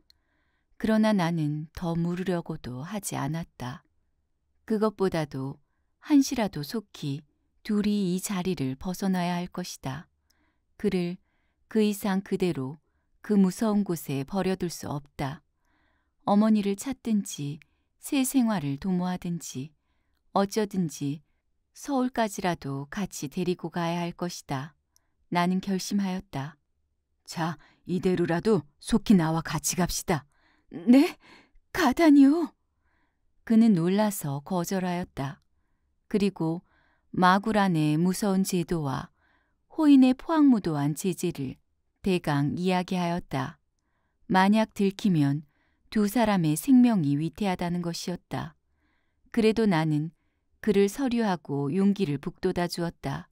그러나 나는 더 물으려고도 하지 않았다. 그것보다도 한시라도 속히 둘이 이 자리를 벗어나야 할 것이다. 그를 그 이상 그대로 그 무서운 곳에 버려둘 수 없다. 어머니를 찾든지 새 생활을 도모하든지 어쩌든지 서울까지라도 같이 데리고 가야 할 것이다. 나는 결심하였다. 자, 이대로라도 속히 나와 같이 갑시다. 네? 가다니요? 그는 놀라서 거절하였다. 그리고 마구란의 무서운 제도와 호인의 포항무도한 제재를 대강 이야기하였다. 만약 들키면 두 사람의 생명이 위태하다는 것이었다. 그래도 나는 그를 서류하고 용기를 북돋아 주었다.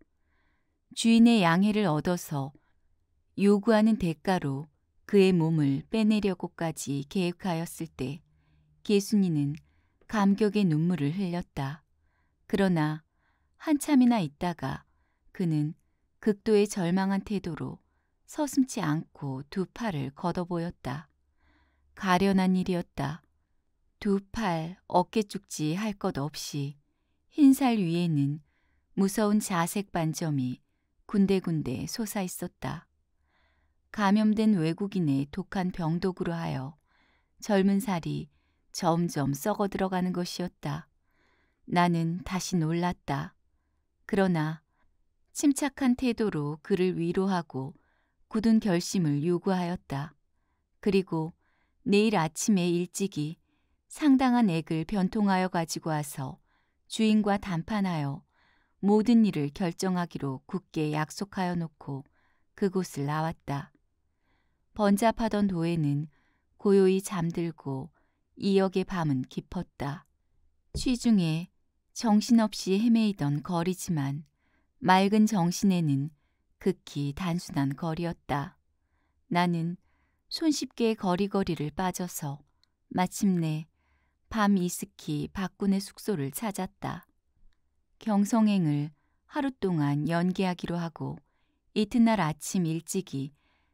주인의 양해를 얻어서 요구하는 대가로 그의 몸을 빼내려고까지 계획하였을 때 예순이는 감격의 눈물을 흘렸다. 그러나 한참이나 있다가 그는 극도의 절망한 태도로 서슴지 않고 두 팔을 걷어 보였다. 가련한 일이었다. 두 팔 어깨죽지 할 것 없이 흰 살 위에는 무서운 자색 반점이 군데군데 솟아 있었다. 감염된 외국인의 독한 병독으로 하여 젊은 살이 점점 썩어 들어가는 것이었다. 나는 다시 놀랐다. 그러나 침착한 태도로 그를 위로하고 굳은 결심을 요구하였다. 그리고 내일 아침에 일찍이 상당한 액을 변통하여 가지고 와서 주인과 담판하여 모든 일을 결정하기로 굳게 약속하여 놓고 그곳을 나왔다. 번잡하던 도에는 고요히 잠들고 이역의 밤은 깊었다. 취중에 정신없이 헤매이던 거리지만 맑은 정신에는 극히 단순한 거리였다. 나는 손쉽게 거리거리를 빠져서 마침내 밤 이스키 박군의 숙소를 찾았다. 경성행을 하루 동안 연기하기로 하고 이튿날 아침 일찍이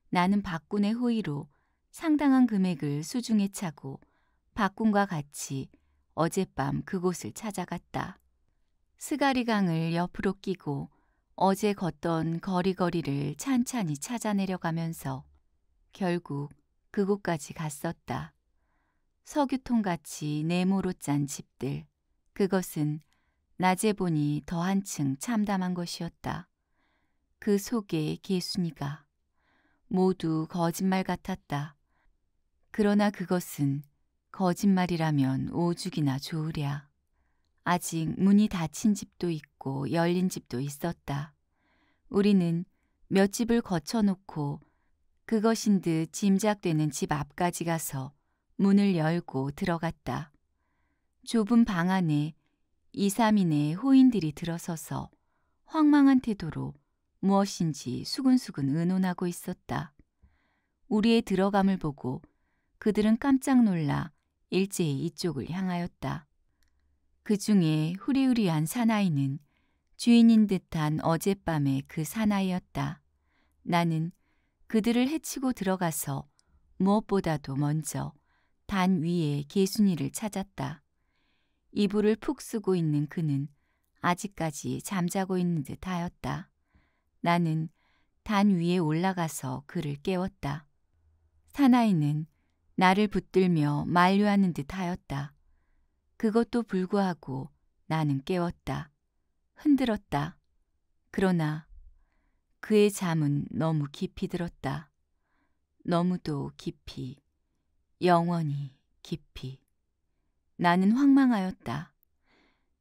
나는 박군의 호의로 상당한 금액을 수중에 차고 박군과 같이 어젯밤 그곳을 찾아갔다. 스가리강을 옆으로 끼고 어제 걷던 거리거리를 찬찬히 찾아내려가면서 결국 그곳까지 갔었다. 석유통같이 네모로 짠 집들, 그것은 낮에 보니 더 한층 참담한 것이었다. 그 속에 개순이가 모두 거짓말 같았다. 그러나 그것은 거짓말이라면 오죽이나 좋으랴. 아직 문이 닫힌 집도 있고 열린 집도 있었다. 우리는 몇 집을 거쳐놓고 그것인 듯 짐작되는 집 앞까지 가서 문을 열고 들어갔다. 좁은 방 안에 2, 3인의 호인들이 들어서서 황망한 태도로 무엇인지 수근수근 의논하고 있었다. 우리의 들어감을 보고 그들은 깜짝 놀라 일제히 이쪽을 향하였다. 그 중에 후리후리한 사나이는 주인인 듯한 어젯밤의 그 사나이였다. 나는 그들을 해치고 들어가서 무엇보다도 먼저 단 위에 개순이를 찾았다. 이불을 푹 쓰고 있는 그는 아직까지 잠자고 있는 듯 하였다. 나는 단 위에 올라가서 그를 깨웠다. 사나이는 나를 붙들며 만류하는 듯 하였다. 그것도 불구하고 나는 깨웠다. 흔들었다. 그러나 그의 잠은 너무 깊이 들었다. 너무도 깊이, 영원히 깊이. 나는 황망하였다.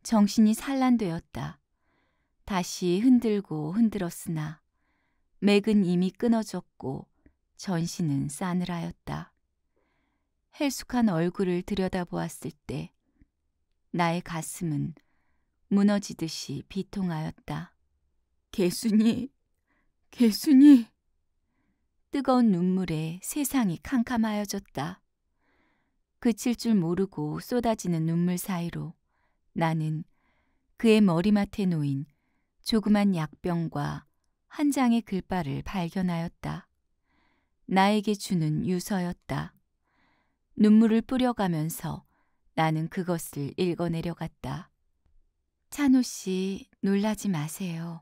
정신이 산란되었다. 다시 흔들고 흔들었으나 맥은 이미 끊어졌고 전신은 싸늘하였다. 헬쑥한 얼굴을 들여다보았을 때 나의 가슴은 무너지듯이 비통하였다. 개순이, 개순이. 뜨거운 눈물에 세상이 캄캄하여졌다. 그칠 줄 모르고 쏟아지는 눈물 사이로 나는 그의 머리맡에 놓인 조그만 약병과 한 장의 글발을 발견하였다. 나에게 주는 유서였다. 눈물을 뿌려가면서 나는 그것을 읽어내려갔다. 찬호 씨, 놀라지 마세요.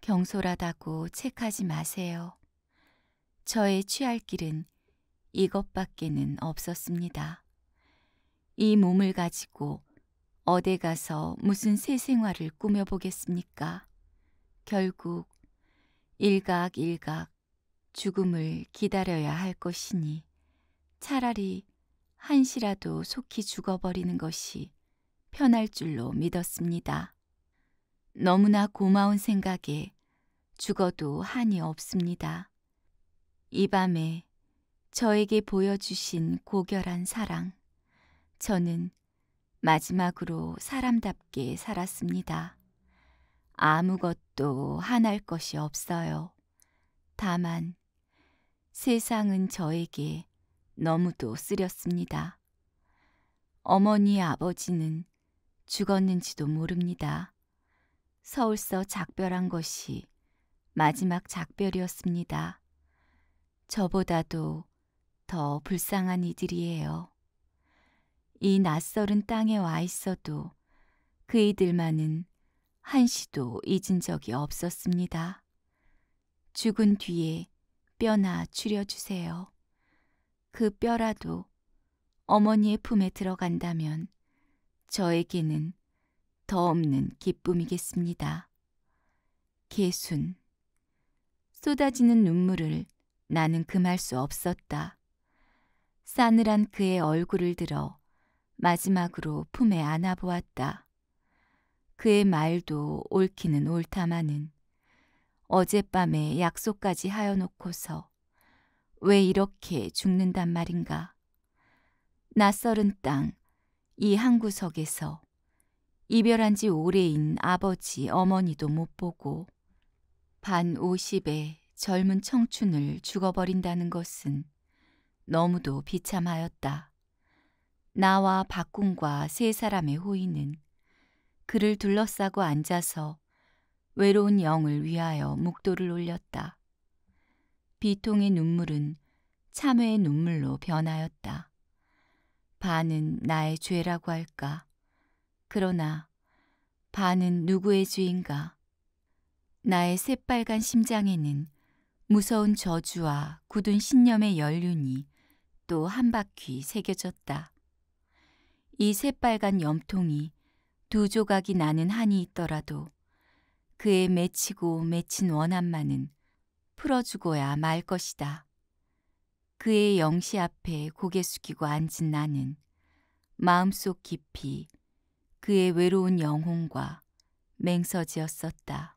경솔하다고 책하지 마세요. 저의 취할 길은 이것밖에는 없었습니다. 이 몸을 가지고 어디 가서 무슨 새 생활을 꾸며보겠습니까? 결국 일각일각 일각 죽음을 기다려야 할 것이니 차라리 한시라도 속히 죽어버리는 것이 편할 줄로 믿었습니다. 너무나 고마운 생각에 죽어도 한이 없습니다. 이 밤에 저에게 보여주신 고결한 사랑, 저는 마지막으로 사람답게 살았습니다. 아무것도 화날 것이 없어요. 다만 세상은 저에게 너무도 쓰렸습니다. 어머니 아버지는 죽었는지도 모릅니다. 서울서 작별한 것이 마지막 작별이었습니다. 저보다도 더 불쌍한 이들이에요. 이 낯설은 땅에 와 있어도 그 이들만은 한시도 잊은 적이 없었습니다. 죽은 뒤에 뼈나 추려주세요. 그 뼈라도 어머니의 품에 들어간다면 저에게는 더 없는 기쁨이겠습니다. 개순 쏟아지는 눈물을 나는 금할 수 없었다. 싸늘한 그의 얼굴을 들어 마지막으로 품에 안아보았다. 그의 말도 옳기는 옳다마는 어젯밤에 약속까지 하여놓고서 왜 이렇게 죽는단 말인가? 낯설은 땅, 이 한구석에서 이별한 지 오래인 아버지, 어머니도 못 보고 반 50에 젊은 청춘을 죽어버린다는 것은 너무도 비참하였다. 나와 박군과 세 사람의 호인은 그를 둘러싸고 앉아서 외로운 영을 위하여 묵도를 올렸다. 비통의 눈물은 참회의 눈물로 변하였다. 반은 나의 죄라고 할까? 그러나 반은 누구의 죄인가? 나의 새빨간 심장에는 무서운 저주와 굳은 신념의 연륜이 또 한 바퀴 새겨졌다. 이 새빨간 염통이 두 조각이 나는 한이 있더라도 그에 맺히고 맺힌 원한만은 풀어주고야 말 것이다. 그의 영시 앞에 고개 숙이고 앉은 나는 마음속 깊이 그의 외로운 영혼과 맹서지였었다.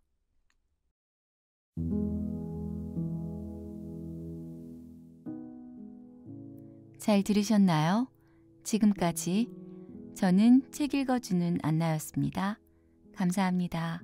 잘 들으셨나요? 지금까지 저는 책 읽어주는 안나였습니다. 감사합니다.